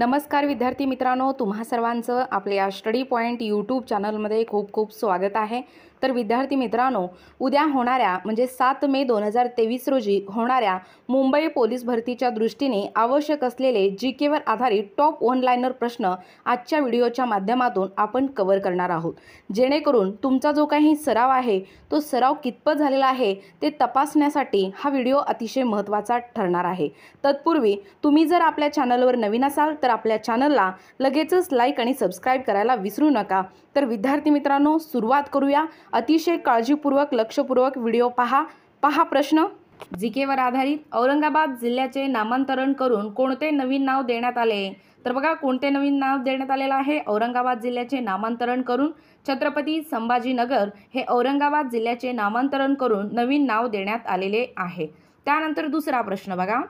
नमस्कार विद्यार्थी मित्रांनो तुम्हा सर्वांचं आपल्या स्टडी पॉईंट यूट्यूब चॅनलमध्ये खूप खूप स्वागत आहे तर विद्यार्थी मित्रांनो उद्या होणाऱ्या म्हणजे सात मे दोन हजार तेवीस रोजी होणाऱ्या मुंबई पोलीस भरतीच्या दृष्टीने आवश्यक असलेले जी केवर आधारित टॉप ऑनलाईनर प्रश्न आजच्या व्हिडिओच्या माध्यमातून आपण कव्हर करणार आहोत जेणेकरून तुमचा जो काही सराव आहे तो सराव कितपत झालेला आहे ते तपासण्यासाठी हा व्हिडिओ अतिशय महत्त्वाचा ठरणार आहे तत्पूर्वी तुम्ही जर आपल्या चॅनलवर नवीन असाल तर आपल्या चॅनलला लगेचच लाईक आणि सबस्क्राईब करायला विसरू नका तर विद्यार्थी मित्रांनो सुरुवात करूया अतिशय काळजीपूर्वक लक्षपूर्वक व्हिडिओ पहा पहा प्रश्न जिकेवर आधारित औरंगाबाद जिल्ह्याचे नामांतरण करून कोणते नवीन नाव देण्यात आले तर बघा कोणते नवीन नाव देण्यात आलेलं आहे औरंगाबाद जिल्ह्याचे नामांतरण करून छत्रपती संभाजीनगर हे औरंगाबाद जिल्ह्याचे नामांतरण करून नवीन नाव देण्यात आलेले आहे त्यानंतर दुसरा प्रश्न बघा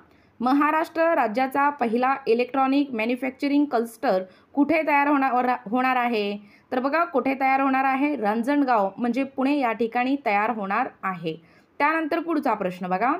महाराष्ट्र राज्याचा पहिला इलेक्ट्रॉनिक मॅन्युफॅक्चरिंग क्लस्टर कुठे तयार होणार होणार आहे तर बघा कुठे तयार होणार आहे रांजणगाव म्हणजे पुणे या ठिकाणी तयार होणार आहे त्यानंतर पुढचा प्रश्न बघा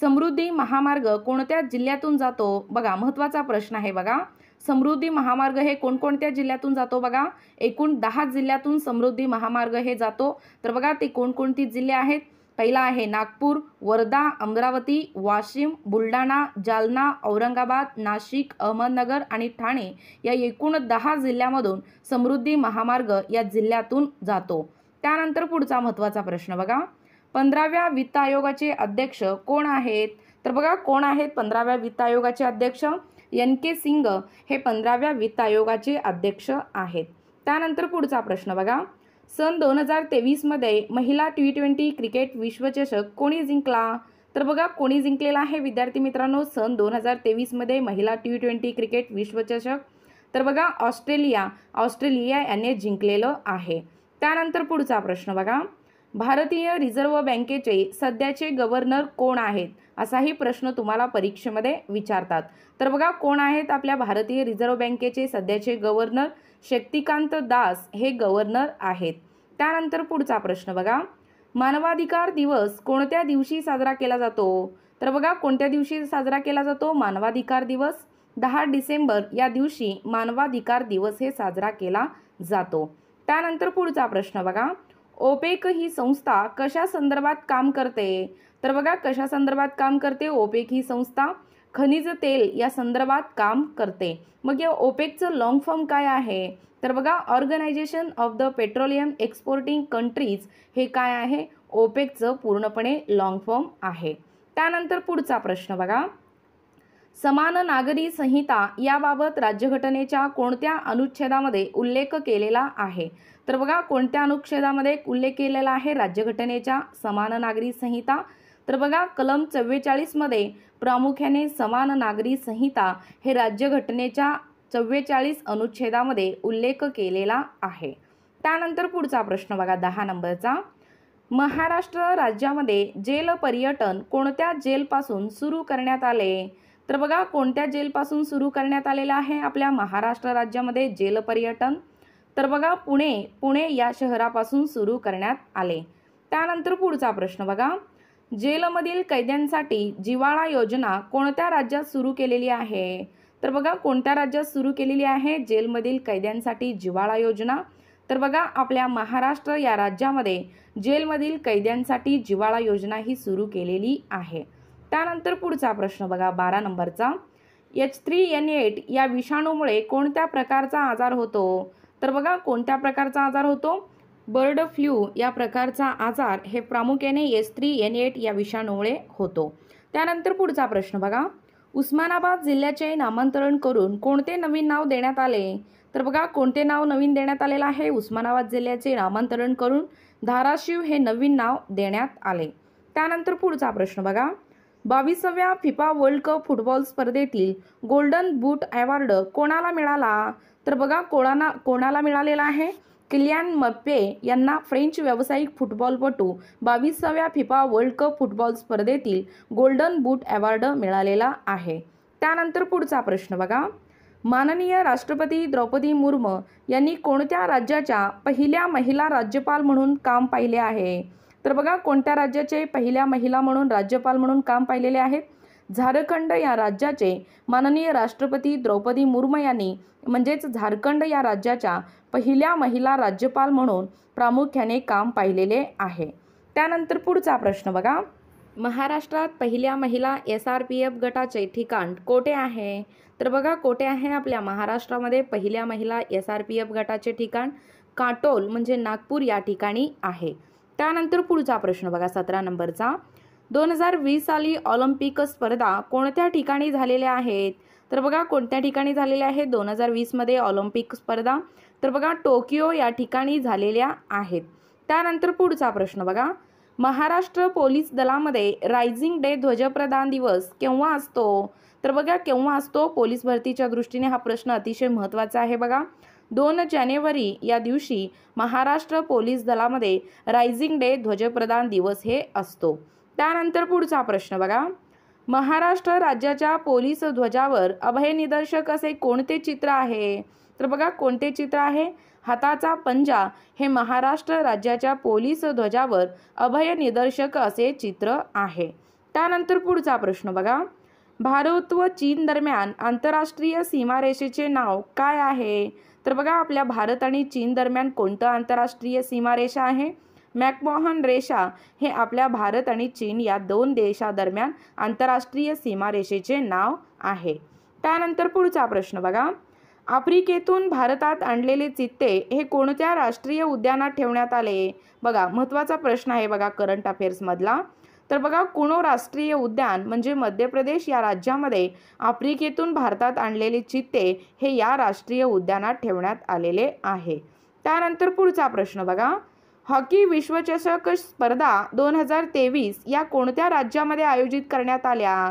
समृद्धी महामार्ग कोणत्या जिल्ह्यातून जातो बघा महत्त्वाचा प्रश्न आहे बघा समृद्धी महामार्ग हे कोणकोणत्या जिल्ह्यातून जातो बघा एकूण दहा जिल्ह्यातून समृद्धी महामार्ग हे जातो तर बघा ते कोणकोणती जिल्हे आहेत पहिला आहे नागपूर वर्धा अमरावती वाशिम बुलढाणा जालना औरंगाबाद नाशिक अहमदनगर आणि ठाणे या एकूण दहा जिल्ह्यामधून समृद्धी महामार्ग या जिल्ह्यातून जातो त्यानंतर पुढचा महत्त्वाचा प्रश्न बघा पंधराव्या वित्त आयोगाचे अध्यक्ष कोण आहेत तर बघा कोण आहेत पंधराव्या वित्त आयोगाचे अध्यक्ष एन के सिंग हे पंधराव्या वित्त आयोगाचे अध्यक्ष आहेत त्यानंतर पुढचा प्रश्न बघा सन दोन हजार तेवीसमध्ये महिला टी ट्वेंटी क्रिकेट विश्वचषक कोणी जिंकला तर बघा कोणी जिंकलेला आहे विद्यार्थी मित्रांनो सन दोन हजार तेवीसमध्ये महिला टी ट्वेंटी क्रिकेट विश्वचषक तर बघा ऑस्ट्रेलिया ऑस्ट्रेलिया याने जिंकलेलं आहे त्यानंतर पुढचा प्रश्न बघा भारतीय रिझर्व्ह बँकेचे सध्याचे गव्हर्नर कोण आहेत असाही प्रश्न तुम्हाला परीक्षेमध्ये विचारतात तर बघा कोण आहेत आपल्या भारतीय रिझर्व्ह बँकेचे सध्याचे गव्हर्नर शक्तिकांत दास हे गव्हर्नर आहेत त्यानंतर पुढचा प्रश्न बघा मानवाधिकार दिवस कोणत्या दिवशी साजरा केला जातो तर बघा कोणत्या दिवशी साजरा केला जातो मानवाधिकार दिवस दहा डिसेंबर या दिवशी मानवाधिकार दिवस हे साजरा केला जातो त्यानंतर पुढचा प्रश्न बघा ओपेक ही संस्था कशा संदर्भात काम करते तर बघा कशा संदर्भात काम करते ओपेक ही संस्था खनिज तेल या संदर्भात काम करते मग या ओपेकचं लॉंग फॉर्म काय आहे तर बघा organization of the petroleum exporting countries हे काय आहे ओपेकचं पूर्णपणे लॉंग फॉर्म आहे त्यानंतर पुढचा प्रश्न बघा समान नागरी संहिता याबाबत राज्यघटनेच्या कोणत्या अनुच्छेदामध्ये उल्लेख केलेला आहे तर बघा कोणत्या अनुच्छेदामध्ये उल्लेख केलेला आहे राज्यघटनेच्या समान नागरी संहिता तर बघा कलम चव्वेचाळीसमध्ये प्रामुख्याने समान नागरी संहिता हे राज्यघटनेच्या चव्वेचाळीस अनुच्छेदामध्ये उल्लेख केलेला आहे त्यानंतर पुढचा प्रश्न बघा दहा नंबरचा महाराष्ट्र राज्यामध्ये जेल पर्यटन कोणत्या जेलपासून सुरू करण्यात आले तर बघा कोणत्या जेलपासून सुरू करण्यात आलेलं आहे आपल्या महाराष्ट्र राज्यामध्ये जेल पर्यटन तर बघा पुणे पुणे या शहरापासून सुरू करण्यात आले त्यानंतर पुढचा प्रश्न बघा जेलमधील कैद्यांसाठी जिवाळा योजना कोणत्या राज्यात सुरू केलेली आहे तर बघा कोणत्या राज्यात सुरू केलेली आहे जेलमधील कैद्यांसाठी जिवाळा योजना तर बघा आपल्या महाराष्ट्र या राज्यामध्ये जेलमधील कैद्यांसाठी जिवाळा योजना ही सुरू केलेली आहे त्यानंतर पुढचा प्रश्न बघा बारा नंबरचा एच थ्री एन एट या विषाणूमुळे कोणत्या प्रकारचा आजार होतो तर बघा कोणत्या प्रकारचा आजार होतो बर्ड फ्लू या प्रकारचा आजार हे प्रामुख्याने एस थ्री एन एट या विषाणूमुळे होतो त्यानंतर पुढचा प्रश्न बघा उस्मानाबाद जिल्ह्याचे नामांतरण करून कोणते नवीन नाव देण्यात आले तर बघा कोणते नाव नवीन देण्यात आलेलं आहे उस्मानाबाद जिल्ह्याचे नामांतरण करून धाराशिव हे नवीन नाव देण्यात आले त्यानंतर पुढचा प्रश्न बघा बावीसाव्या फिफा वर्ल्ड कप फुटबॉल स्पर्धेतील गोल्डन बूट अवॉर्ड कोणाला मिळाला तर बघा कोणाला कोणाला मिळालेला आहे किलियान मप्पे यांना फ्रेंच व्यावसायिक फुटबॉलपटू बावीसाव्या फिफा वर्ल्ड कप फुटबॉल स्पर्धेतील गोल्डन बूट अवॉर्ड मिळालेला आहे त्यानंतर पुढचा प्रश्न बघा माननीय राष्ट्रपती द्रौपदी मुर्मू यांनी कोणत्या राज्याच्या पहिल्या महिला राज्यपाल म्हणून काम पाहिले आहे तर बघा कोणत्या राज्याचे पहिल्या महिला म्हणून राज्यपाल म्हणून काम पाहिलेले आहेत झारखंड या राज्याचे माननीय राष्ट्रपती द्रौपदी मुर्मू यांनी म्हणजेच झारखंड या राज्याच्या पहिल्या महिला राज्यपाल म्हणून प्रामुख्याने काम पाहिलेले आहे त्यानंतर पुढचा प्रश्न बघा महाराष्ट्रात पहिल्या महिला एस आर पी एफ गटाचे ठिकाण कोठे आहे तर बघा कोठे आहे आपल्या महाराष्ट्रामध्ये पहिल्या महिला एस आर पी एफ गटाचे ठिकाण काटोल म्हणजे नागपूर या ठिकाणी आहे त्यानंतर पुढचा प्रश्न बघा सतरा नंबरचा दोन हजार वीस साली ऑलिम्पिक स्पर्धा कोणत्या ठिकाणी झालेल्या आहेत तर बघा कोणत्या ठिकाणी झालेल्या आहेत दोन हजार वीसमध्ये ऑलिम्पिक स्पर्धा तर बघा टोकियो या ठिकाणी झालेल्या आहेत त्यानंतर पुढचा प्रश्न बघा महाराष्ट्र पोलीस दलामध्ये रायझिंग डे ध्वजप्रदान दिवस केव्हा असतो तर बघा केव्हा असतो पोलीस भरतीच्या दृष्टीने हा प्रश्न अतिशय महत्त्वाचा आहे बघा दोन जानेवारी या दिवशी महाराष्ट्र पोलीस दलामध्ये रायझिंग डे ध्वजप्रदान दिवस हे असतो त्यानंतर पुढचा प्रश्न बघा महाराष्ट्र राज्याच्या पोलीस ध्वजावर अभय निदर्शक असे कोणते चित्र आहे तर बघा कोणते चित्र आहे हाताचा पंजा हे महाराष्ट्र राज्याच्या पोलीस ध्वजावर अभय निदर्शक असे चित्र आहे त्यानंतर पुढचा प्रश्न बघा भारत व चीन दरम्यान आंतरराष्ट्रीय सीमारेषेचे नाव काय आहे तर बघा आपल्या भारत आणि चीन दरम्यान कोणतं आंतरराष्ट्रीय सीमारेषा आहे मॅकमोहन रेषा हे आपल्या भारत आणि चीन या दोन देशादरम्यान आंतरराष्ट्रीय सीमारेषेचे नाव आहे त्यानंतर पुढचा प्रश्न बघा आफ्रिकेतून भारतात आणलेले चित्ते हे कोणत्या राष्ट्रीय उद्यानात ठेवण्यात आले बघा महत्त्वाचा प्रश्न आहे बघा करंट अफेअर्समधला तर बघा कुणो राष्ट्रीय उद्यान म्हणजे मध्य प्रदेश या राज्यामध्ये आफ्रिकेतून भारतात आणलेले चित्ते हे या राष्ट्रीय उद्यानात ठेवण्यात आलेले आहे त्यानंतर पुढचा प्रश्न बघा हॉकी विश्वचषक स्पर्धा दोन हजार तेवीस या कोणत्या राज्यामध्ये आयोजित करण्यात आल्या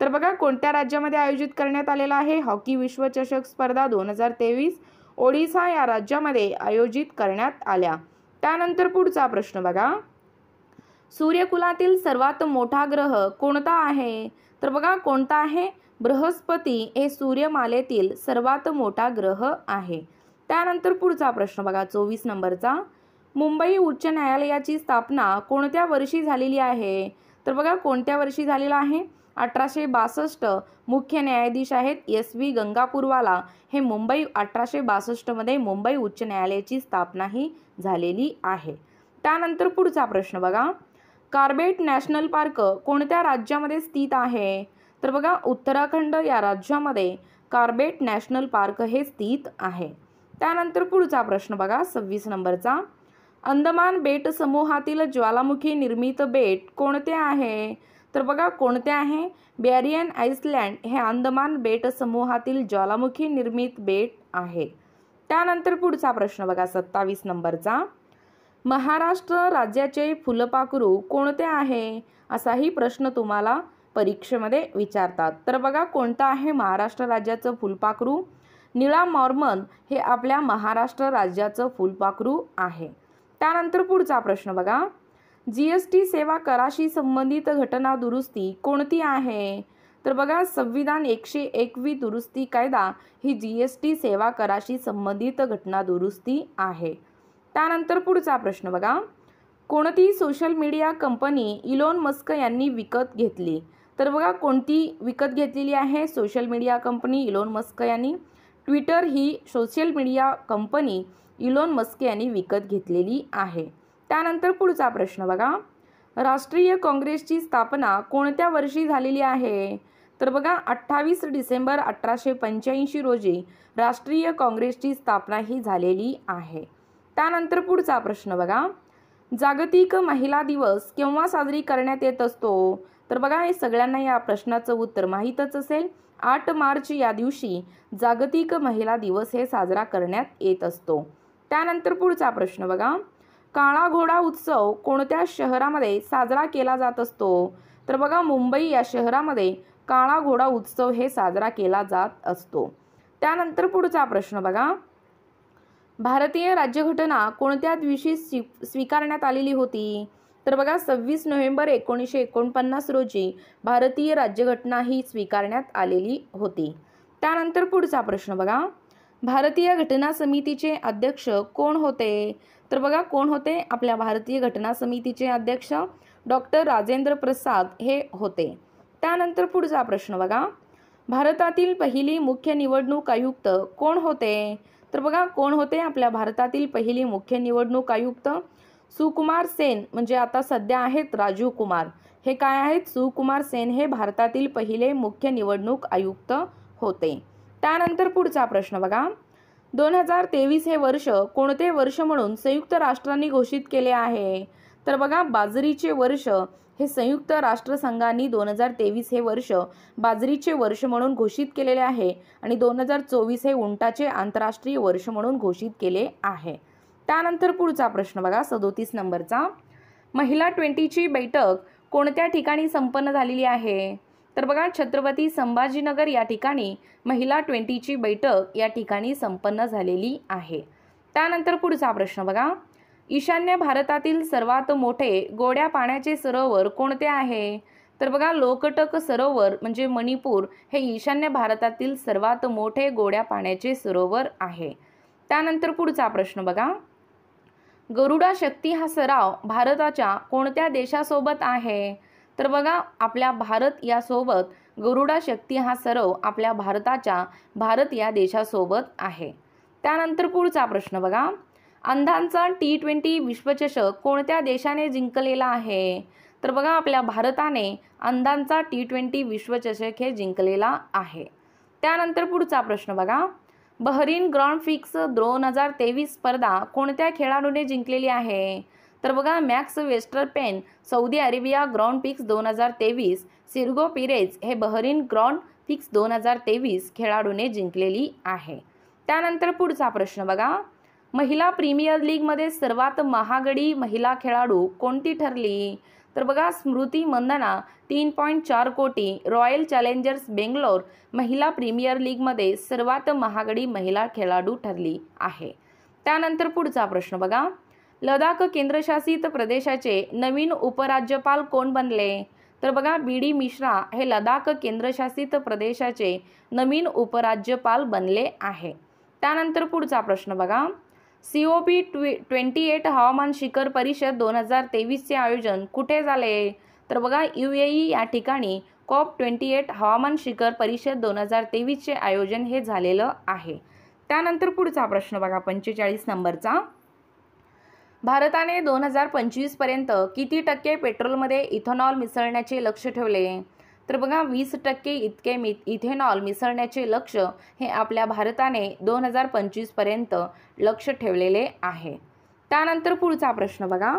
तर बघा कोणत्या राज्यामध्ये आयोजित करण्यात आलेला आहे हॉकी विश्वचषक स्पर्धा दोन हजार तेवीस ओडिसा या राज्यामध्ये आयोजित करण्यात आल्या त्यानंतर पुढचा प्रश्न बघा सूर्यकुलातील सर्वात मोठा ग्रह कोणता आहे तर बघा कोणता आहे बृहस्पती हे सूर्यमालेतील सर्वात मोठा ग्रह आहे त्यानंतर पुढचा प्रश्न बघा चोवीस नंबरचा मुंबई उच्च न्यायालयाची स्थापना कोणत्या वर्षी झालेली आहे तर बघा कोणत्या वर्षी झालेला आहे अठराशे बासष्ट मुख्य न्यायाधीश आहेत एस व्ही गंगापूरवाला हे मुंबई अठराशे बासष्टमध्ये मुंबई उच्च न्यायालयाची स्थापना ही झालेली आहे त्यानंतर पुढचा प्रश्न बघा कार्बेट नॅशनल पार्क कोणत्या राज्यामध्ये स्थित आहे तर बघा उत्तराखंड या राज्यामध्ये कार्बेट नॅशनल पार्क हे स्थित आहे त्यानंतर पुढचा प्रश्न बघा सव्वीस नंबरचा अंदमान बेट समूहातील ज्वालामुखी निर्मित बेट कोणते आहे तर बघा कोणते आहे बॅरियन आईसलँड हे अंदमान बेट समूहातील ज्वालामुखी निर्मित बेट आहे त्यानंतर पुढचा प्रश्न बघा सत्तावीस नंबरचा महाराष्ट्र राज्याचे फुलपाखरू कोणते आहे असाही प्रश्न तुम्हाला परीक्षेमध्ये विचारतात तर बघा कोणतं आहे महाराष्ट्र राज्याचं फुलपाखरू निळा मॉर्मन हे आपल्या महाराष्ट्र राज्याचं फुलपाखरू आहे त्यानंतर पुढचा प्रश्न बघा जी एस टी सेवा कराशी संबंधित घटना दुरुस्ती कोणती आहे तर बघा संविधान एकशे एकवी दुरुस्ती कायदा ही जी एस टी सेवा कराशी संबंधित घटना दुरुस्ती आहे त्यानंतर पुढचा प्रश्न बघा कोणती social media company Elon Musk यांनी विकत घेतली तर बघा कोणती विकत घेतलेली आहे social media company Elon Musk यांनी ट्विटर ही social media company Elon Musk यांनी विकत घेतलेली आहे त्यानंतर पुढचा प्रश्न बघा राष्ट्रीय काँग्रेसची स्थापना कोणत्या वर्षी झालेली आहे तर बघा अठ्ठावीस डिसेंबर अठराशे पंच्याऐंशी रोजी राष्ट्रीय काँग्रेसची स्थापना ही झालेली आहे त्यानंतर पुढचा प्रश्न बघा जागतिक महिला दिवस केव्हा साजरी करण्यात येत असतो तर बघा हे सगळ्यांना या प्रश्नाचं उत्तर माहीतच असेल आठ मार्च या दिवशी जागतिक महिला दिवस हे साजरा करण्यात येत असतो त्यानंतर पुढचा प्रश्न बघा काळा घोडा उत्सव कोणत्या शहरामध्ये साजरा केला जात असतो तर बघा मुंबई या शहरामध्ये काळा घोडा उत्सव हे साजरा केला जात असतो त्यानंतर पुढचा प्रश्न बघा भारतीय राज्यघटना कोणत्या दिवशी स्वी स्वीकारण्यात आलेली होती तर बघा सव्वीस नोव्हेंबर एकोणीसशे एकोणपन्नास रोजी भारतीय राज्यघटना ही स्वीकारण्यात आलेली होती त्यानंतर पुढचा प्रश्न बघा भारतीय घटना समितीचे अध्यक्ष कोण होते तर बघा कोण होते आपल्या भारतीय घटना समितीचे अध्यक्ष डॉक्टर राजेंद्र प्रसाद हे होते त्यानंतर पुढचा प्रश्न बघा भारतातील पहिली मुख्य निवडणूक आयुक्त कोण होते तर बघा कोण होते आपल्या भारतातील पहिली मुख्य निवडणूक आयुक्त सुकुमार सेन म्हणजे आता सध्या आहेत राजीव कुमार हे काय आहेत सुकुमार सेन हे भारतातील पहिले मुख्य निवडणूक आयुक्त होते त्यानंतर पुढचा प्रश्न बघा दोन हजार तेवीस हे वर्ष कोणते वर्ष म्हणून संयुक्त राष्ट्रांनी घोषित केले आहे तर बघा बाजरीचे वर्ष हे संयुक्त राष्ट्रसंघांनी दोन हजार तेवीस हे वर्ष बाजरीचे वर्ष म्हणून घोषित केलेले आहे आणि दोन हजार चोवीस हे उंटाचे आंतरराष्ट्रीय वर्ष म्हणून घोषित केले आहे त्यानंतर पुढचा प्रश्न बघा सदोतीस नंबरचा महिला ट्वेंटीची बैठक कोणत्या ठिकाणी संपन्न झालेली आहे तर बघा छत्रपती संभाजीनगर या ठिकाणी महिला ट्वेंटीची बैठक या ठिकाणी संपन्न झालेली आहे त्यानंतर पुढचा प्रश्न बघा ईशान्य भारतातील सर्वात मोठे गोड्या पाण्याचे सरोवर कोणते आहे तर बघा लोकटक सरोवर म्हणजे मणिपूर हे ईशान्य भारतातील सर्वात मोठे गोड्या पाण्याचे सरोवर आहे त्यानंतर पुढचा प्रश्न बघा गरुडा शक्ती हा सराव भारताच्या कोणत्या देशासोबत आहे तर बघा आपल्या भारत यासोबत गरुडा शक्ती हा सर्व आपल्या भारताच्या भारत या देशासोबत आहे त्यानंतर पुढचा प्रश्न बघा अंधांचा टी ट्वेंटी विश्वचषक कोणत्या देशाने जिंकलेला आहे तर बघा आपल्या भारताने अंधांचा टी ट्वेंटी विश्वचषक हे जिंकलेला आहे त्यानंतर पुढचा प्रश्न बघा बहरीन ग्राउंड फिक्स दोन हजार तेवीस स्पर्धा कोणत्या खेळाडूने जिंकलेली आहे तर बघा मॅक्स वेस्टरपेन पेन सौदी अरेबिया ग्राउंड पिक्स दोन हजार तेवीस सिर्गो पिरेज हे बहरीन ग्राउंड पिक्स दोन हजार तेवीस खेळाडूने जिंकलेली आहे त्यानंतर पुढचा प्रश्न बघा महिला प्रीमियर लीगमध्ये सर्वात महागडी महिला खेळाडू कोणती ठरली तर बघा स्मृती मंदना तीन पॉईंट चार कोटी रॉयल चॅलेंजर्स बेंगलोर महिला प्रीमियर लीगमध्ये सर्वात महागडी महिला खेळाडू ठरली आहे त्यानंतर पुढचा प्रश्न बघा लडाख केंद्रशासित प्रदेशाचे नवीन उपराज्यपाल कोण बनले तर बघा बी डी मिश्रा हे लडाख केंद्रशासित प्रदेशाचे नवीन उपराज्यपाल बनले आहे त्यानंतर पुढचा प्रश्न बघा सी ओ पी ट्वे ट्वेंटी एट हवामान शिखर परिषद दोन हजार तेवीसचे आयोजन कुठे झाले तर बघा यू ए ई या ठिकाणी कॉप ट्वेंटी एट हवामान शिखर परिषद दोन हजार तेवीसचे आयोजन हे झालेलं आहे त्यानंतर पुढचा प्रश्न बघा पंचेचाळीस नंबरचा भारताने दोन हजार पंचवीसपर्यंत किती टक्के पेट्रोलमध्ये इथेनॉल मिसळण्याचे लक्ष ठेवले तर बघा वीस टक्के इतके मि इथेनॉल मिसळण्याचे लक्ष हे आपल्या भारताने दोन हजार पंचवीसपर्यंत लक्ष ठेवलेले आहे त्यानंतर पुढचा प्रश्न बघा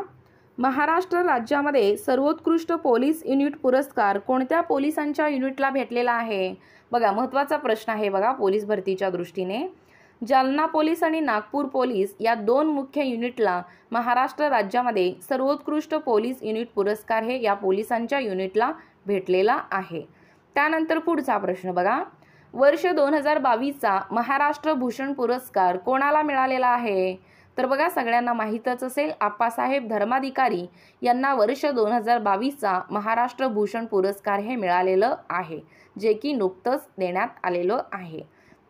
महाराष्ट्र राज्यामध्ये सर्वोत्कृष्ट पोलीस युनिट पुरस्कार कोणत्या पोलिसांच्या युनिटला भेटलेला आहे बघा महत्त्वाचा प्रश्न आहे बघा पोलीस भरतीच्या दृष्टीने जालना पोलीस आणि नागपूर पोलीस या दोन मुख्य युनिटला महाराष्ट्र राज्यामध्ये सर्वोत्कृष्ट पोलीस युनिट पुरस्कार हे या पोलिसांच्या युनिटला भेटलेला आहे त्यानंतर पुढचा प्रश्न बघा वर्ष दोन हजार बावीसचा महाराष्ट्र भूषण पुरस्कार कोणाला मिळालेला आहे तर बघा सगळ्यांना माहीतच असेल आप्पासाहेब धर्माधिकारी यांना वर्ष दोन हजार बावीसचा महाराष्ट्र भूषण पुरस्कार हे मिळालेलं आहे जे की नुकतंच देण्यात आलेलं आहे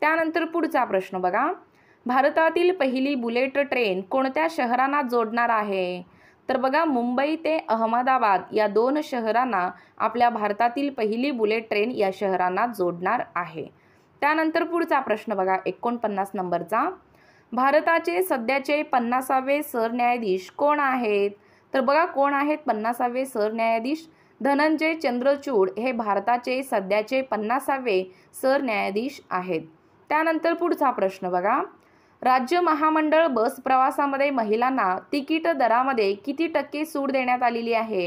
त्यानंतर पुढचा प्रश्न बघा भारतातील पहिली बुलेट ट्रेन कोणत्या शहरांना जोडणार आहे तर बघा मुंबई ते अहमदाबाद या दोन शहरांना आपल्या भारतातील पहिली बुलेट ट्रेन या शहरांना जोडणार आहे त्यानंतर पुढचा प्रश्न बघा एकोणपन्नास नंबरचा भारताचे सध्याचे पन्नासावे सरन्यायाधीश कोण आहेत तर बघा कोण आहेत पन्नासावे सरन्यायाधीश धनंजय चंद्रचूड हे भारताचे सध्याचे पन्नासावे सरन्यायाधीश आहेत त्यानंतर पुढचा प्रश्न बघा राज्य महामंडळ बस प्रवासामध्ये महिलांना तिकीट दरामध्ये किती टक्के सूट देण्यात आलेली आहे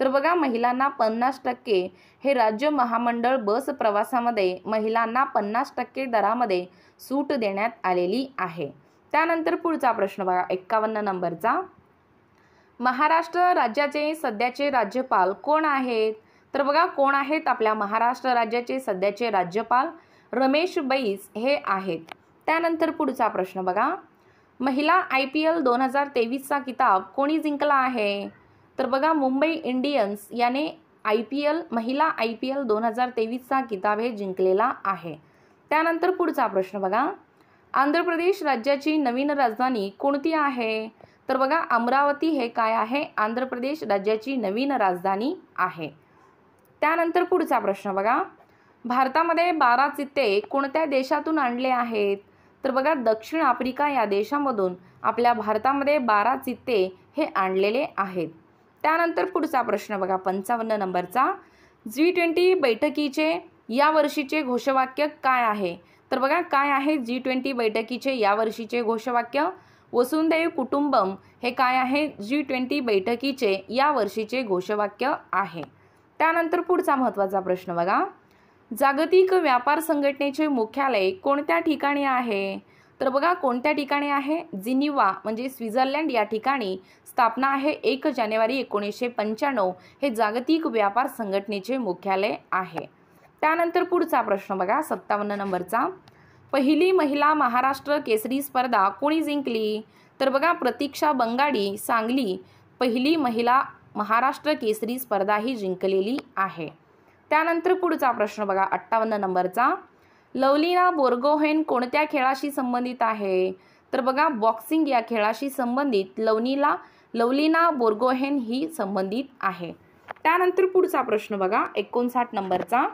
तर बघा महिलांना पन्नास टक्के हे राज्य महामंडळ बस प्रवासामध्ये महिलांना पन्नास टक्के दरामध्ये सूट देण्यात आलेली आहे त्यानंतर पुढचा प्रश्न बघा एक्कावन्न नंबरचा महाराष्ट्र राज्याचे सध्याचे राज्यपाल कोण आहेत तर बघा कोण आहेत आपल्या महाराष्ट्र राज्याचे सध्याचे राज्यपाल रमेश बैस हे आहेत त्यानंतर पुढचा प्रश्न बघा महिला आय पी एल दोन हजार तेवीसचा किताब कोणी जिंकला आहे तर बघा मुंबई इंडियन्स याने आय पी एल महिला आय पी एल दोन हजार तेवीसचा किताब हे जिंकलेला आहे त्यानंतर पुढचा प्रश्न बघा आंध्र प्रदेश राज्याची नवीन राजधानी कोणती आहे तर बघा अमरावती हे काय आहे आंध्र प्रदेश राज्याची नवीन राजधानी आहे त्यानंतर पुढचा प्रश्न बघा भारतामध्ये बारा चित्ते कोणत्या देशातून आणले आहेत तर बघा दक्षिण आफ्रिका या देशामधून आपल्या भारतामध्ये बारा चित्ते हे आणलेले आहेत त्यानंतर पुढचा प्रश्न बघा पंचावन्न नंबरचा जी ट्वेंटी बैठकीचे वर्षीचे घोषवाक्य काय आहे तर बघा काय आहे जी ट्वेंटी बैठकीचे यावर्षीचे घोषवाक्य वसुंधैव कुटुंबम हे काय आहे जी ट्वेंटी बैठकीचे यावर्षीचे घोषवाक्य आहे त्यानंतर पुढचा महत्त्वाचा प्रश्न बघा जागतिक व्यापार संघटनेचे मुख्यालय कोणत्या ठिकाणी आहे तर बघा कोणत्या ठिकाणी आहे जिनिवा म्हणजे स्वित्झर्लंड या ठिकाणी स्थापना आहे एक जानेवारी एकोणीसशे पंच्याण्णव हे जागतिक व्यापार संघटनेचे मुख्यालय आहे त्यानंतर पुढचा प्रश्न बघा सत्तावन्न नंबरचा पहिली महिला महाराष्ट्र केसरी स्पर्धा कोणी जिंकली तर बघा प्रतीक्षा बंगाडी सांगली पहिली महिला महाराष्ट्र केसरी स्पर्धा ही जिंकलेली आहे त्यानंतर पुढचा प्रश्न बघा अठ्ठावन्न नंबरचा लवलीना बोरगोहेन कोणत्या खेळाशी संबंधित आहे तर बघा बॉक्सिंग या खेळाशी संबंधित लवनीला लवलीना बोरगोहेन ही संबंधित आहे त्यानंतर पुढचा प्रश्न बघा एकोणसाठ नंबरचा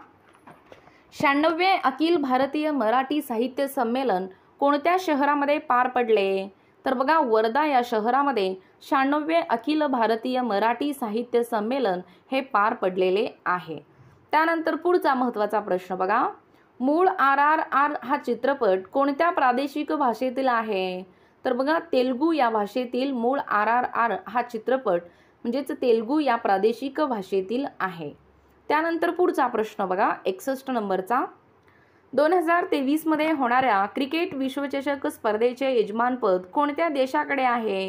शहाण्णवे अखिल भारतीय मराठी साहित्य संमेलन कोणत्या शहरामध्ये पार पडले तर बघा वर्धा या शहरामध्ये शहाण्णवे अखिल भारतीय मराठी साहित्य संमेलन हे पार पडलेले आहे त्यानंतर पुढचा महत्त्वाचा प्रश्न बघा मूळ आर आर आर हा चित्रपट कोणत्या प्रादेशिक भाषेतील आहे तर बघा तेलगू या भाषेतील मूळ आर आर आर हा चित्रपट म्हणजेच तेलगू या प्रादेशिक भाषेतील आहे त्यानंतर पुढचा प्रश्न बघा एकसष्ट नंबरचा दोन हजार तेवीसमध्ये होणाऱ्या क्रिकेट विश्वचषक स्पर्धेचे यजमानपद कोणत्या देशाकडे आहे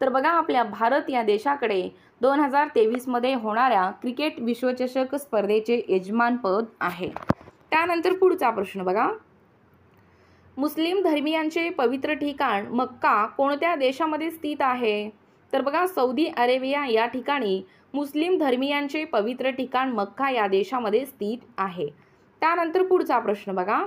तर बघा आपल्या भारत या देशाकडे दोन हजार तेवीसमध्ये होणाऱ्या क्रिकेट विश्वचषक स्पर्धेचे यजमानपद आहे त्यानंतर पुढचा प्रश्न बघा मुस्लिम धर्मियांचे पवित्र ठिकाण मक्का कोणत्या देशामध्ये स्थित आहे तर बघा सौदी अरेबिया या ठिकाणी मुस्लिम धर्मियांचे पवित्र ठिकाण मक्का या देशामध्ये स्थित आहे त्यानंतर पुढचा प्रश्न बघा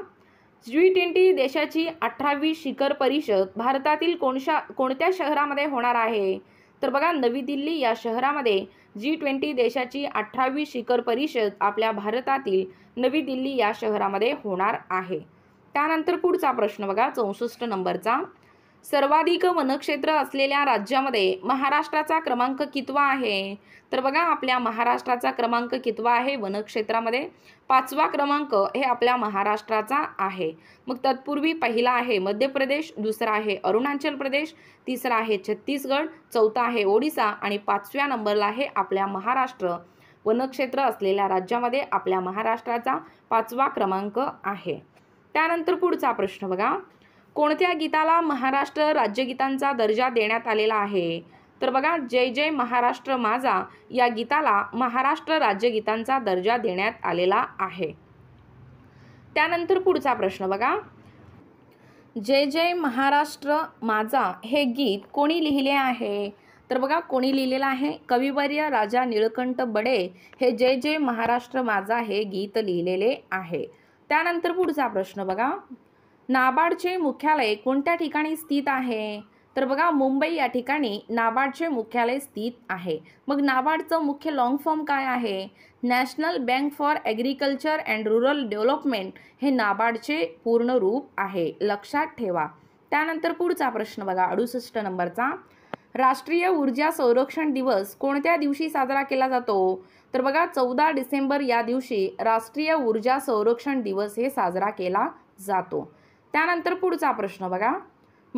जी ट्वेंटी देशाची अठरावी शिखर परिषद भारतातील कोणशा कोणत्या शहरामध्ये होणार आहे तर बघा नवी दिल्ली या शहरामध्ये जी ट्वेंटी देशाची अठरावी शिखर परिषद आपल्या भारतातील नवी दिल्ली या शहरामध्ये होणार आहे त्यानंतर पुढचा प्रश्न बघा चौसष्ट नंबरचा सर्वाधिक वनक्षेत्र असलेल्या राज्यामध्ये महाराष्ट्राचा क्रमांक कितवा आहे तर बघा आपल्या महाराष्ट्राचा क्रमांक कितवा आहे वनक्षेत्रामध्ये पाचवा क्रमांक हे आपल्या महाराष्ट्राचा आहे मग तत्पूर्वी पहिला आहे मध्य प्रदेश दुसरा आहे अरुणाचल प्रदेश तिसरा आहे छत्तीसगड चौथा आहे ओडिसा आणि पाचव्या नंबरला आहे आपल्या महाराष्ट्र वनक्षेत्र असलेल्या राज्यामध्ये आपल्या महाराष्ट्राचा पाचवा क्रमांक आहे त्यानंतर पुढचा प्रश्न बघा कोणत्या गीताला महाराष्ट्र राज्यगीतांचा दर्जा देण्यात आलेला आहे तर बघा जय जय महाराष्ट्र माझा या गीताला महाराष्ट्र राज्यगीतांचा दर्जा देण्यात आलेला आहे त्यानंतर पुढचा प्रश्न बघा जय जय महाराष्ट्र माझा हे गीत कोणी लिहिले आहे तर बघा कोणी लिहिलेलं आहे कविवर्य राजा निळकंठ बडे हे जय जय महाराष्ट्र माझा हे गीत लिहिलेले आहे त्यानंतर पुढचा प्रश्न बघा नाबार्डचे मुख्यालय कोणत्या ठिकाणी स्थित आहे तर बघा मुंबई या ठिकाणी नाबार्डचे मुख्यालय स्थित आहे मग नाबार्डचं मुख्य लॉंग फॉर्म काय आहे national bank for agriculture and rural development हे नाबार्डचे पूर्ण रूप आहे लक्षात ठेवा त्यानंतर पुढचा प्रश्न बघा अडुसष्ट नंबरचा राष्ट्रीय ऊर्जा संरक्षण दिवस कोणत्या दिवशी साजरा केला जातो तर बघा चौदा डिसेंबर या दिवशी राष्ट्रीय ऊर्जा संरक्षण दिवस हे साजरा केला जातो त्यानंतर पुढचा प्रश्न बघा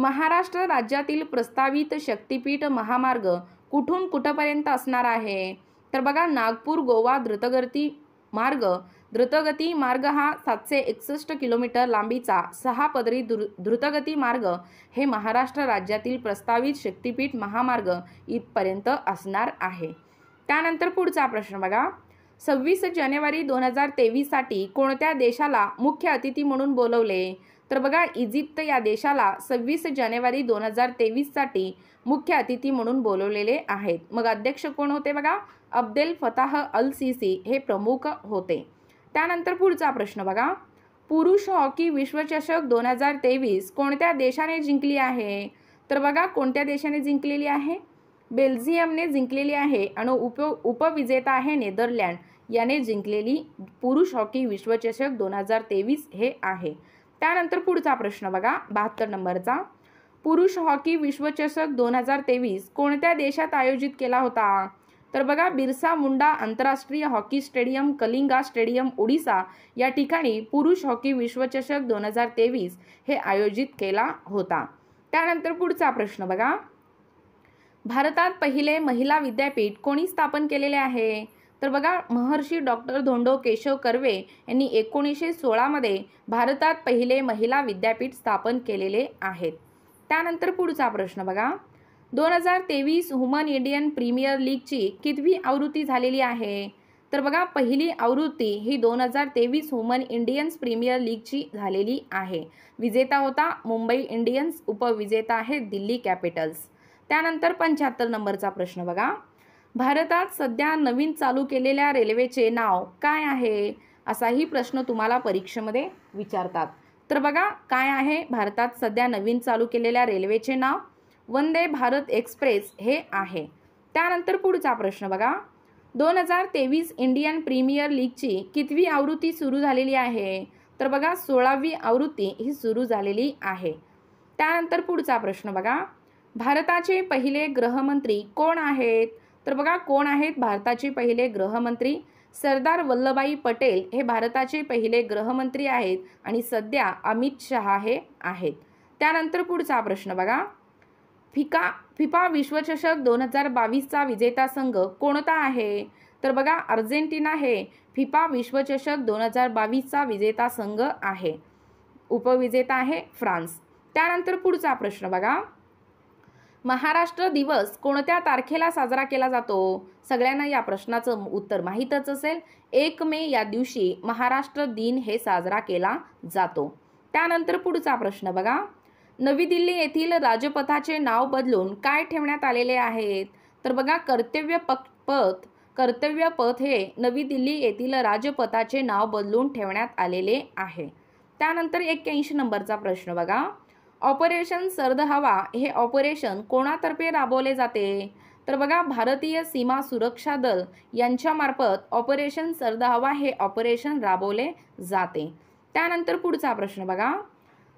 महाराष्ट्र राज्यातील प्रस्तावित शक्तीपीठ महामार्ग कुठून कुठंपर्यंत असणार आहे तर बघा नागपूर गोवा द्रुतगती मार्ग द्रुतगती मार्ग हा सातशे एकसष्ट किलोमीटर लांबीचा सहा पदरी द्रुतगती मार्ग हे महाराष्ट्र राज्यातील प्रस्तावित शक्तीपीठ महामार्ग इथपर्यंत असणार आहे त्यानंतर पुढचा प्रश्न बघा सव्वीस जानेवारी दोन हजार तेवीससाठी कोणत्या देशाला मुख्य अतिथी म्हणून बोलवले तर बघा इजिप्त या देशाला सव्वीस जानेवारी दोन हजार तेवीससाठी मुख्य अतिथी म्हणून बोलवलेले आहेत मग अध्यक्ष कोण होते बघा अब्देल फताह अल सिसी हे प्रमुख होते त्यानंतर पुढचा प्रश्न बघा पुरुष हॉकी विश्वचषक दोन हजार तेवीस कोणत्या देशाने जिंकली आहे तर बघा कोणत्या देशाने जिंकलेली आहे बेल्जियमने जिंकलेली आहे आणि उप उपविजेता आहे नेदरलँड याने जिंकलेली पुरुष हॉकी विश्वचषक दोन हजार तेवीस हे आहे त्यानंतर पुढचा प्रश्न बघा बहात्तर नंबरचा पुरुष हॉकी विश्वचषक दोन हजार तेवीस कोणत्या देशात आयोजित केला होता तर बघा बिरसा मुंडा आंतरराष्ट्रीय hockey stadium Kalinga stadium Odisha या ठिकाणी पुरुष हॉकी विश्वचषक दोन हजार तेवीस हे आयोजित केला होता त्यानंतर पुढचा प्रश्न बघा भारतात पहिले महिला विद्यापीठ कोणी स्थापन केलेले आहे तर बघा महर्षी डॉक्टर धोंडो केशव कर्वे यांनी एकोणीसशे सोळामध्ये भारतात पहिले महिला विद्यापीठ स्थापन केलेले आहेत त्यानंतर पुढचा प्रश्न बघा दोन हजार तेवीस वुमन इंडियन प्रीमियर लीगची कितवी आवृत्ती झालेली आहे तर बघा पहिली आवृत्ती ही दोन हजार तेवीस वुमन इंडियन्स प्रीमियर लीगची झालेली आहे विजेता होता मुंबई इंडियन्स उपविजेता आहे दिल्ली कॅपिटल्स त्यानंतर पंच्याहत्तर नंबरचा प्रश्न बघा भारतात सध्या नवीन चालू केलेल्या रेल्वेचे नाव काय आहे असाही प्रश्न तुम्हाला परीक्षेमध्ये विचारतात तर बघा काय आहे भारतात सध्या नवीन चालू केलेल्या रेल्वेचे नाव वंदे भारत एक्सप्रेस हे आहे त्यानंतर पुढचा प्रश्न बघा दोन हजार तेवीस इंडियन प्रीमियर लीगची कितवी आवृत्ती सुरू झालेली आहे तर बघा सोळावी आवृत्ती ही सुरू झालेली आहे त्यानंतर पुढचा प्रश्न बघा भारताचे पहिले गृहमंत्री कोण आहेत तर बघा कोण आहेत भारताचे पहिले गृहमंत्री सरदार वल्लभभाई पटेल हे भारताचे पहिले गृहमंत्री आहेत आणि सध्या अमित शहा हे आहेत त्यानंतर पुढचा प्रश्न बघा फिका फिफा विश्वचषक दोन हजार बावीसचा विजेता संघ कोणता आहे तर बघा अर्जेंटिना हे फिफा विश्वचषक दोन हजार बावीसचा विजेता संघ आहे उपविजेता आहे फ्रान्स त्यानंतर पुढचा प्रश्न बघा महाराष्ट्र दिवस कोणत्या तारखेला साजरा केला जातो सगळ्यांना या प्रश्नाचं उत्तर माहीतच असेल एक मे या दिवशी महाराष्ट्र दिन हे साजरा केला जातो त्यानंतर पुढचा प्रश्न बघा नवी दिल्ली येथील राजपथाचे नाव बदलून काय ठेवण्यात आलेले आहेत तर बघा कर्तव्य पथ कर्तव्य पथ हे नवी दिल्ली येथील राजपथाचे नाव बदलून ठेवण्यात आलेले आहे त्यानंतर एक्क्याऐंशी नंबरचा प्रश्न बघा ऑपरेशन सर्द हवा हे ऑपरेशन कोणातर्फे राबवले जाते तर बघा भारतीय सीमा सुरक्षा दल यांच्यामार्फत ऑपरेशन सर्द हवा हे ऑपरेशन राबवले जाते त्यानंतर पुढचा प्रश्न बघा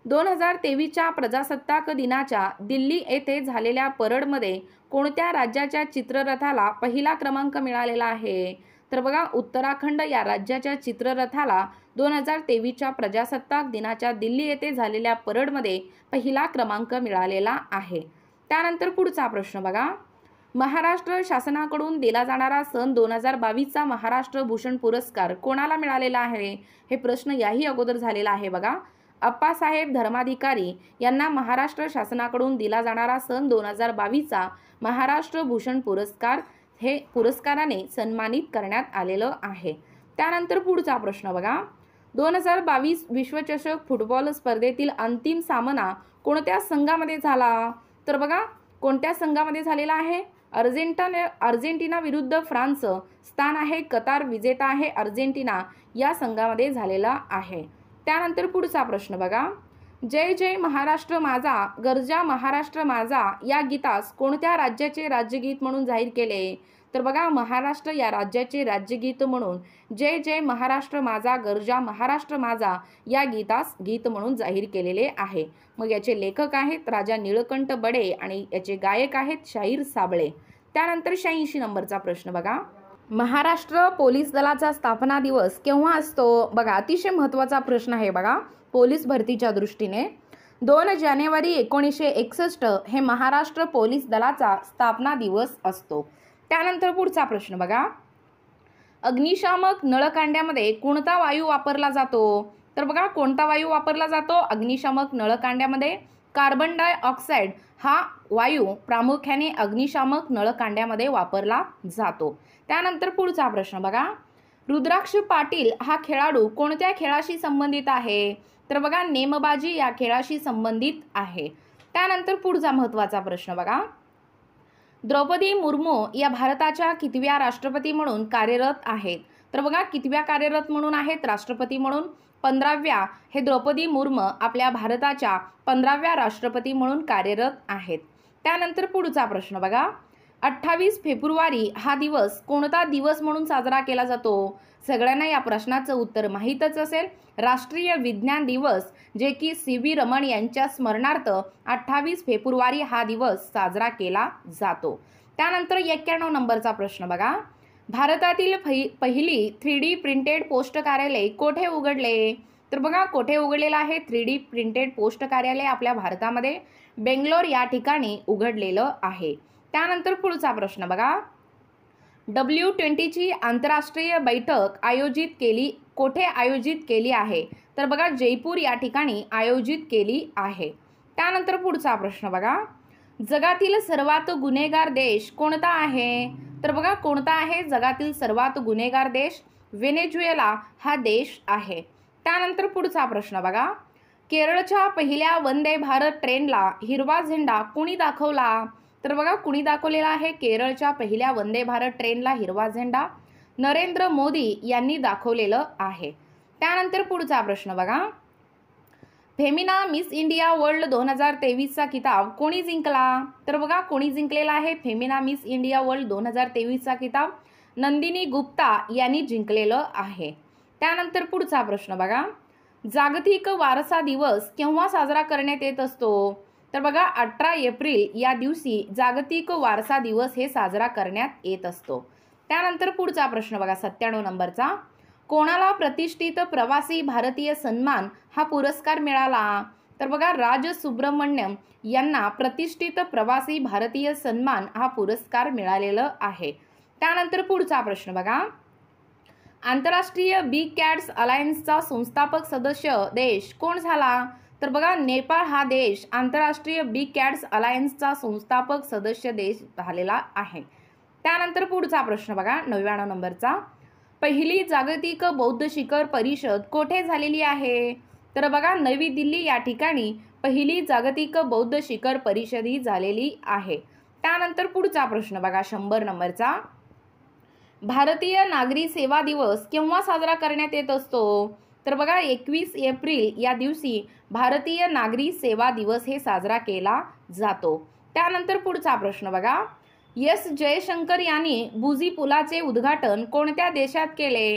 दोन हजार तेवीसच्या प्रजासत्ताक दिनाच्या दिल्ली येथे झालेल्या परडमध्ये कोणत्या राज्याच्या चित्ररथाला पहिला क्रमांक मिळालेला आहे तर बघा उत्तराखंड या राज्याच्या चित्ररथाला दोन हजार तेवीसच्या प्रजासत्ताक दिनाच्या दिल्ली येथे झालेल्या परडमध्ये पहिला क्रमांक मिळालेला आहे त्यानंतर पुढचा प्रश्न बघा महाराष्ट्र शासनाकडून दिला जाणारा सन दोन हजार बावीसचा महाराष्ट्र भूषण पुरस्कार कोणाला मिळालेला आहे हे प्रश्न याही अगोदर झालेला आहे बघा अप्पासाहेब धर्माधिकारी यांना महाराष्ट्र शासनाकडून दिला जाणारा सन दोन हजार बावीसचा महाराष्ट्र भूषण पुरस्कार हे पुरस्काराने सन्मानित करण्यात आलेलं आहे त्यानंतर पुढचा प्रश्न बघा दोन हजार बावीस विश्वचषक फुटबॉल स्पर्धेतील अंतिम सामना कोणत्या संघामध्ये झाला तर बघा कोणत्या संघामध्ये झालेला आहे अर्जेंटिना अर्जेंटिना विरुद्ध फ्रान्स स्थान आहे कतार विजेता आहे अर्जेंटिना या संघामध्ये झालेला आहे त्यानंतर पुढचा प्रश्न बघा जय जय महाराष्ट्र माझा गरजा महाराष्ट्र माझा या गीतास कोणत्या राज्याचे राज्यगीत म्हणून जाहीर केले तर बघा महाराष्ट्र या राज्याचे राज्यगीत म्हणून जय जय महाराष्ट्र माझा गरजा महाराष्ट्र माझा या गीतास गीत म्हणून जाहीर केलेले आहे मग याचे लेखक आहेत राजा निळकंठ बडे आणि याचे गायक आहेत शाहीर साबळे त्यानंतर शहाऐंशी नंबरचा प्रश्न बघा महाराष्ट्र पोलीस दलाचा स्थापना दिवस केव्हा असतो बघा अतिशय महत्त्वाचा प्रश्न आहे बघा पोलीस भरतीच्या दृष्टीने दोन जानेवारी एकोणीसशे एकसष्ट हे महाराष्ट्र पोलीस दलाचा स्थापना दिवस असतो त्यानंतर पुढचा प्रश्न बघा अग्निशामक नळकांड्यामध्ये कोणता वायू वापरला जातो तर बघा कोणता वायू वापरला जातो अग्निशामक नळकांड्यामध्ये कार्बन डायऑक्साईड हा वायू प्रामुख्याने अग्निशामक नळकांड्यामध्ये वापरला जातो त्यानंतर पुढचा प्रश्न बघा रुद्राक्ष पाटील हा खेळाडू कोणत्या खेळाशी संबंधित आहे तर बघा नेमबाजी या खेळाशी संबंधित आहे त्यानंतर पुढचा महत्त्वाचा प्रश्न बघा द्रौपदी मुर्मू या भारताच्या कितव्या राष्ट्रपती म्हणून कार्यरत आहेत तर बघा कितव्या कार्यरत म्हणून आहेत राष्ट्रपती म्हणून पंधराव्या हे द्रौपदी मुर्मू आपल्या भारताच्या पंधराव्या राष्ट्रपती म्हणून कार्यरत आहेत त्यानंतर पुढचा प्रश्न बघा अठ्ठावीस फेब्रुवारी हा दिवस कोणता दिवस म्हणून साजरा केला जातो सगळ्यांना या प्रश्नाचं उत्तर माहीतच असेल राष्ट्रीय विज्ञान दिवस जे की सी व्ही रमण यांच्या स्मरणार्थ अठ्ठावीस फेब्रुवारी हा दिवस साजरा केला जातो त्यानंतर एक्क्याण्णव नंबरचा प्रश्न बघा भारतातील पहिली थ्री डी प्रिंटेड पोस्ट कार्यालय कोठे उघडले तर बघा कोठे उघडलेलं आहे थ्री डी प्रिंटेड पोस्ट कार्यालय आपल्या भारतामध्ये बेंगलोर या ठिकाणी उघडलेलं आहे त्यानंतर पुढचा प्रश्न बघा डब्ल्यू ट्वेंटीची आंतरराष्ट्रीय बैठक आयोजित केली कोठे आयोजित केली आहे तर बघा जयपूर या ठिकाणी आयोजित केली आहे त्यानंतर पुढचा प्रश्न बघा जगातील सर्वात गुन्हेगार देश कोणता आहे तर बघा कोणता आहे जगातील सर्वात गुन्हेगार देश व्हेनेझुएला हा देश आहे त्यानंतर पुढचा प्रश्न बघा केरळच्या पहिल्या वंदे भारत ट्रेनला हिरवा झेंडा कोणी दाखवला तर बघा कुणी दाखवलेला आहे केरळच्या पहिल्या वंदे भारत ट्रेनला हिरवा झेंडा नरेंद्र मोदी यांनी दाखवलेलं आहे त्यानंतर पुढचा प्रश्न बघा फेमिना मिस इंडिया वर्ल्ड दोन हजार तेवीसचा किताब कोणी जिंकला तर बघा कोणी जिंकलेला आहे फेमिना मिस इंडिया वर्ल्ड दोन हजार तेवीसचा किताब नंदिनी गुप्ता यांनी जिंकलेलं आहे त्यानंतर पुढचा प्रश्न बघा जागतिक वारसा दिवस केव्हा साजरा करण्यात येत असतो तर बघा अठरा एप्रिल या दिवशी जागतिक वारसा दिवस हे साजरा करण्यात येत असतो त्यानंतर पुढचा प्रश्न बघा सत्त्याण्णव नंबरचा कोणाला प्रतिष्ठित प्रवासी भारतीय सन्मान हा पुरस्कार मिळाला तर बघा राज सुब्रमण्यम यांना प्रतिष्ठित प्रवासी भारतीय सन्मान हा पुरस्कार मिळालेला आहे त्यानंतर पुढचा प्रश्न बघा आंतरराष्ट्रीय बी कॅट्स अलायन्सचा संस्थापक सदस्य देश कोण झाला तर बघा नेपाळ हा देश आंतरराष्ट्रीय बी कॅड्स अलायन्सचा संस्थापक सदस्य देश झालेला आहे त्यानंतर पुढचा प्रश्न बघा नव्याण्णव नंबरचा पहिली जागतिक बौद्ध शिखर परिषद कोठे झालेली आहे तर बघा नवी दिल्ली या ठिकाणी पहिली जागतिक बौद्ध शिखर परिषद ही झालेली आहे त्यानंतर पुढचा प्रश्न बघा शंभर नंबरचा भारतीय नागरी सेवा दिवस केव्हा साजरा करण्यात येत असतो तर बघा एकवीस एप्रिल या दिवशी भारतीय नागरी सेवा दिवस हे साजरा केला जातो त्यानंतर पुढचा प्रश्न बघा यस जयशंकर यांनी बुझी पुलाचे उद्घाटन कोणत्या देशात केले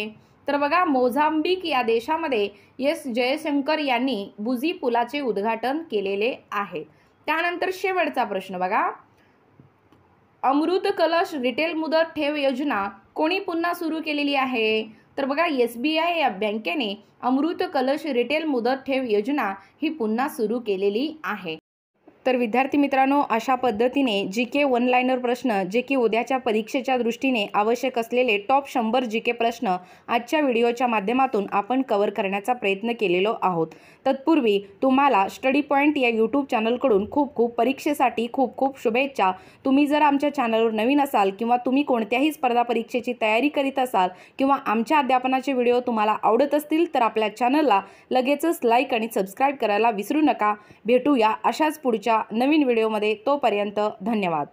तर बघा मोझांबिक या देशामध्ये यस जयशंकर यांनी बुझी पुलाचे उद्घाटन केलेले आहे त्यानंतर शेवटचा प्रश्न बघा अमृत कलश रिटेल मुदत ठेव योजना कोणी पुन्हा सुरू केलेली आहे तर बघा एस बी आय या बँकेने अमृत कलश रिटेल मुदत ठेव योजना ही पुन्हा सुरू केलेली आहे तर विद्यार्थी मित्रांनो अशा पद्धतीने जी के वन लायनर प्रश्न जे की उद्याच्या परीक्षेच्या दृष्टीने आवश्यक असलेले टॉप शंभर जी के प्रश्न आजच्या व्हिडिओच्या माध्यमातून आपण कवर करण्याचा प्रयत्न केलेलो आहोत तत्पूर्वी तुम्हाला स्टडी पॉईंट या यूट्यूब चॅनलकडून खूप खूप परीक्षेसाठी खूप खूप शुभेच्छा तुम्ही जर आमच्या चॅनलवर नवीन असाल किंवा तुम्ही कोणत्याही स्पर्धा परीक्षेची तयारी करीत असाल किंवा आमच्या अध्यापनाचे व्हिडिओ तुम्हाला आवडत असतील तर आपल्या चॅनलला लगेचच लाईक आणि सबस्क्राईब करायला विसरू नका भेटूया अशाच पुढच्या नवीन व्हिडिओमध्ये तोपर्यंत धन्यवाद